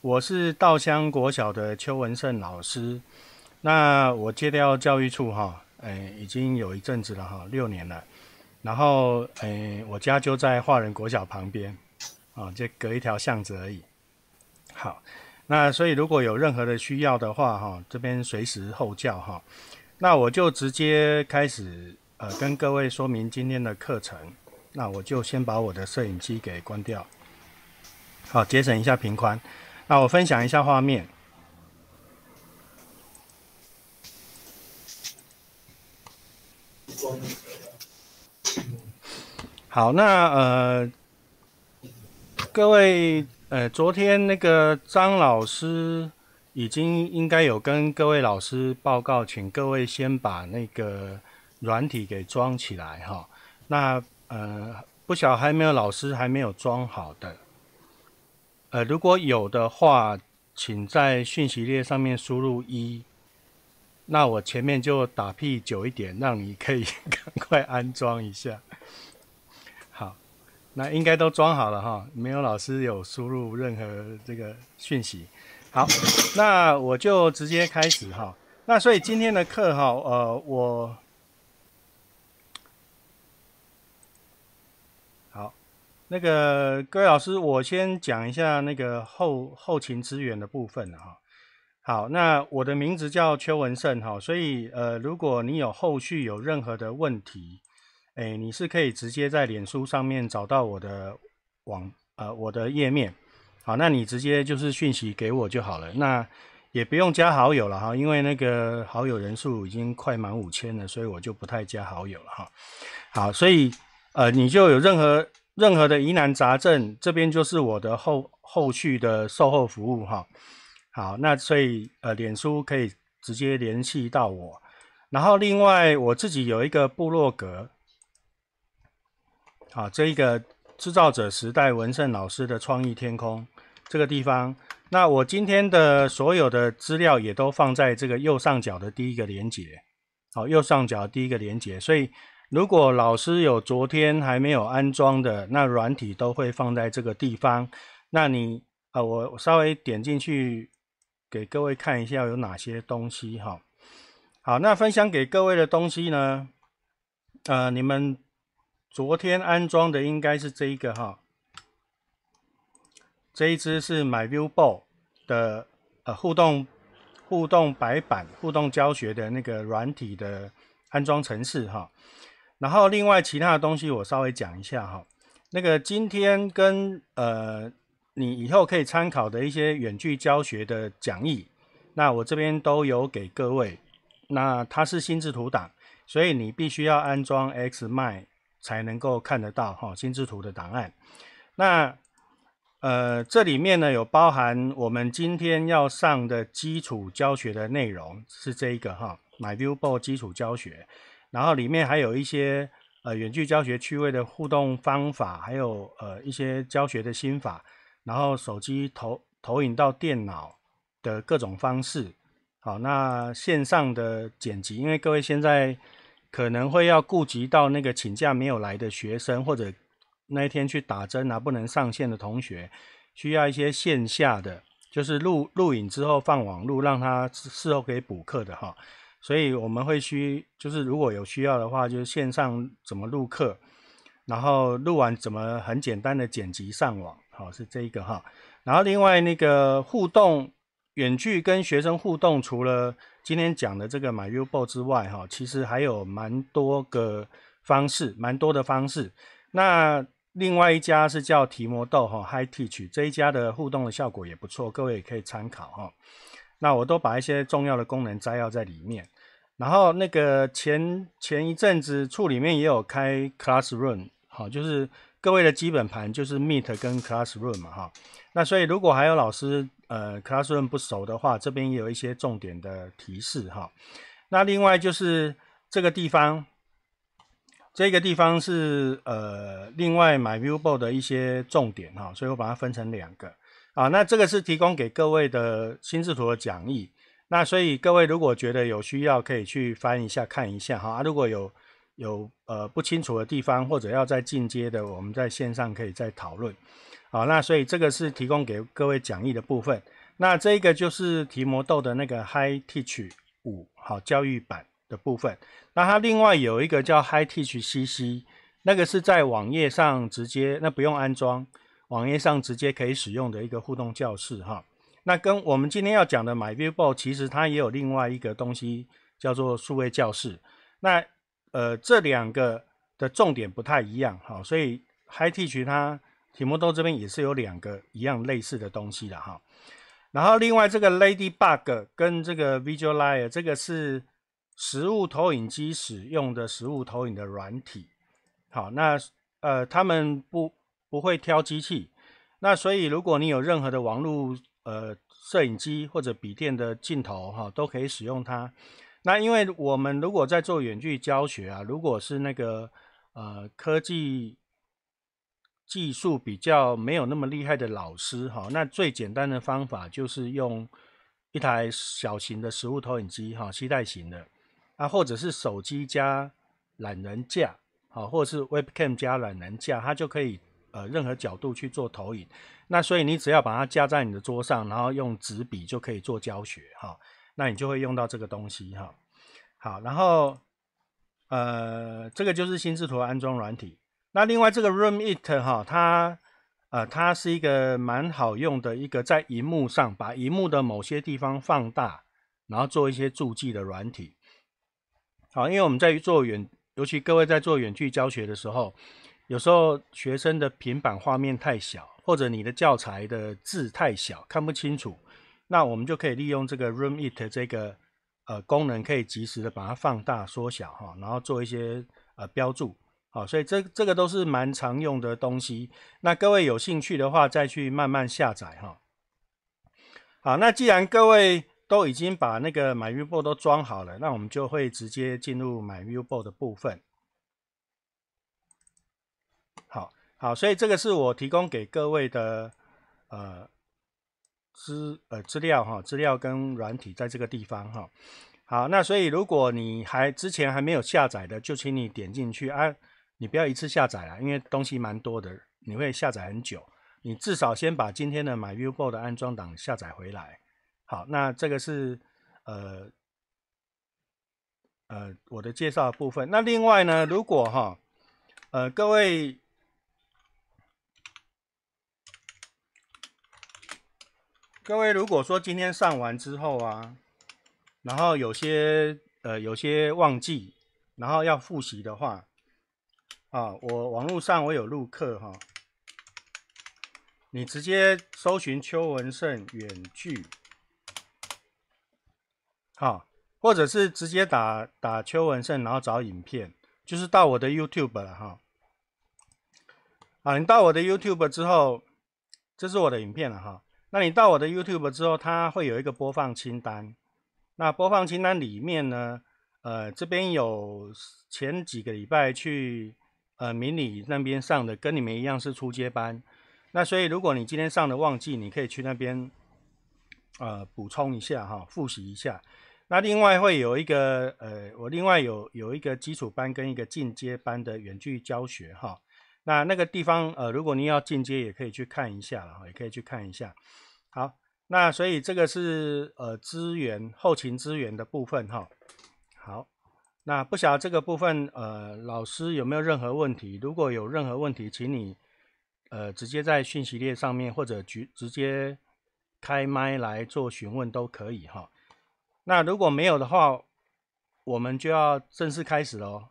我是稻香国小的邱文胜老师，那我接掉教育处哈，哎，已经有一阵子了哈，六年了，然后诶，我家就在华人国小旁边，啊，就隔一条巷子而已。好，那所以如果有任何的需要的话哈，这边随时候教哈。那我就直接开始呃，跟各位说明今天的课程。那我就先把我的摄影机给关掉，好，节省一下频宽。啊，我分享一下画面。好，那呃，各位呃，昨天那个张老师已经应该有跟各位老师报告，请各位先把那个软体给装起来哈。那呃，不晓还没有老师还没有装好的。呃，如果有的话，请在讯息列上面输入一，那我前面就打屁久一点，让你可以 赶快安装一下。好，那应该都装好了哈，没有老师有输入任何这个讯息。好，那我就直接开始哈。那所以今天的课哈，呃，我好。那个各位老师，我先讲一下那个后后勤资源的部分啊。好，那我的名字叫邱文胜哈，所以呃，如果你有后续有任何的问题，哎，你是可以直接在脸书上面找到我的网啊我的页面。好，那你直接就是讯息给我就好了，那也不用加好友了哈，因为那个好友人数已经快满五千了，所以我就不太加好友了哈。好，所以呃，你就有任何任何的疑难杂症，这边就是我的后后续的售后服务哈。好，那所以呃，脸书可以直接联系到我。然后另外我自己有一个部落格，好，这一个制造者时代文胜老师的创意天空这个地方。那我今天的所有的资料也都放在这个右上角的第一个连接，好，右上角第一个连接。所以。如果老师有昨天还没有安装的那软体，都会放在这个地方。那你啊，我稍微点进去，给各位看一下有哪些东西哈。好，那分享给各位的东西呢？呃，你们昨天安装的应该是这一个哈。这一只是 m y v i e w b o a r 的呃互动互动白板、互动教学的那个软体的安装程式哈。然后另外其他的东西我稍微讲一下哈，那个今天跟呃你以后可以参考的一些远距教学的讲义，那我这边都有给各位。那它是心智图档，所以你必须要安装 X My 才能够看得到哈心智图的档案。那呃这里面呢有包含我们今天要上的基础教学的内容，是这一个哈 My Viewboard 基础教学。然后里面还有一些呃远距教学趣味的互动方法，还有呃一些教学的心法，然后手机投投影到电脑的各种方式。好，那线上的剪辑，因为各位现在可能会要顾及到那个请假没有来的学生，或者那一天去打针啊不能上线的同学，需要一些线下的，就是录录影之后放网路让他事后以补课的哈。所以我们会需就是如果有需要的话，就是线上怎么录课，然后录完怎么很简单的剪辑上网，好是这一个哈。然后另外那个互动远距跟学生互动，除了今天讲的这个 MyUbo 之外哈，其实还有蛮多个方式，蛮多的方式。那另外一家是叫提摩豆哈 HiTeach，g h 这一家的互动的效果也不错，各位也可以参考哈。那我都把一些重要的功能摘要在里面。然后那个前前一阵子处里面也有开 classroom 哈，就是各位的基本盘就是 Meet 跟 classroom 嘛哈。那所以如果还有老师呃 classroom 不熟的话，这边也有一些重点的提示哈。那另外就是这个地方，这个地方是呃另外买 Viewboard 的一些重点哈，所以我把它分成两个啊。那这个是提供给各位的心智图的讲义。那所以各位如果觉得有需要可以去翻一下看一下哈啊如果有有呃不清楚的地方或者要再进阶的我们在线上可以再讨论，好那所以这个是提供给各位讲义的部分，那这个就是提摩豆的那个 High Teach 五好教育版的部分，那它另外有一个叫 High Teach CC，那个是在网页上直接那不用安装，网页上直接可以使用的一个互动教室哈。那跟我们今天要讲的 My Viewable，其实它也有另外一个东西叫做数位教室。那呃，这两个的重点不太一样，好，所以 Hi g h Teach 它题摩多这边也是有两个一样类似的东西的哈。然后另外这个 Ladybug 跟这个 Visualizer，这个是实物投影机使用的实物投影的软体。好，那呃，他们不不会挑机器。那所以如果你有任何的网络呃，摄影机或者笔电的镜头哈，都可以使用它。那因为我们如果在做远距教学啊，如果是那个呃科技技术比较没有那么厉害的老师哈，那最简单的方法就是用一台小型的实物投影机哈，携带型的，啊，或者是手机加懒人架，好，或者是 Webcam 加懒人架，它就可以。呃，任何角度去做投影，那所以你只要把它架在你的桌上，然后用纸笔就可以做教学哈。那你就会用到这个东西哈。好，然后呃，这个就是心智图安装软体。那另外这个 Room It 哈，它呃，它是一个蛮好用的一个在荧幕上把荧幕的某些地方放大，然后做一些注记的软体。好，因为我们在做远，尤其各位在做远距教学的时候。有时候学生的平板画面太小，或者你的教材的字太小看不清楚，那我们就可以利用这个 r o o m It 这个呃功能，可以及时的把它放大缩小哈，然后做一些呃标注好，所以这这个都是蛮常用的东西。那各位有兴趣的话，再去慢慢下载哈。好，那既然各位都已经把那个 My Viewboard 都装好了，那我们就会直接进入 My Viewboard 的部分。好，所以这个是我提供给各位的，呃，资呃资料哈，资料跟软体在这个地方哈。好，那所以如果你还之前还没有下载的，就请你点进去啊，你不要一次下载了，因为东西蛮多的，你会下载很久。你至少先把今天的 MyViewBoard 的安装档下载回来。好，那这个是呃呃我的介绍部分。那另外呢，如果哈，呃各位。各位，如果说今天上完之后啊，然后有些呃有些忘记，然后要复习的话，啊，我网络上我有录课哈，你直接搜寻邱文胜远距，好，或者是直接打打邱文胜，然后找影片，就是到我的 YouTube 了哈。啊，你到我的 YouTube 之后，这是我的影片了哈。那你到我的 YouTube 之后，它会有一个播放清单。那播放清单里面呢，呃，这边有前几个礼拜去呃迷你那边上的，跟你们一样是初阶班。那所以如果你今天上的忘记，你可以去那边呃补充一下哈，复习一下。那另外会有一个呃，我另外有有一个基础班跟一个进阶班的远距教学哈。那那个地方，呃，如果您要进阶，也可以去看一下了，哈，也可以去看一下。好，那所以这个是呃资源后勤资源的部分，哈。好，那不晓这个部分，呃，老师有没有任何问题？如果有任何问题，请你呃直接在讯息列上面或者直直接开麦来做询问都可以，哈。那如果没有的话，我们就要正式开始喽。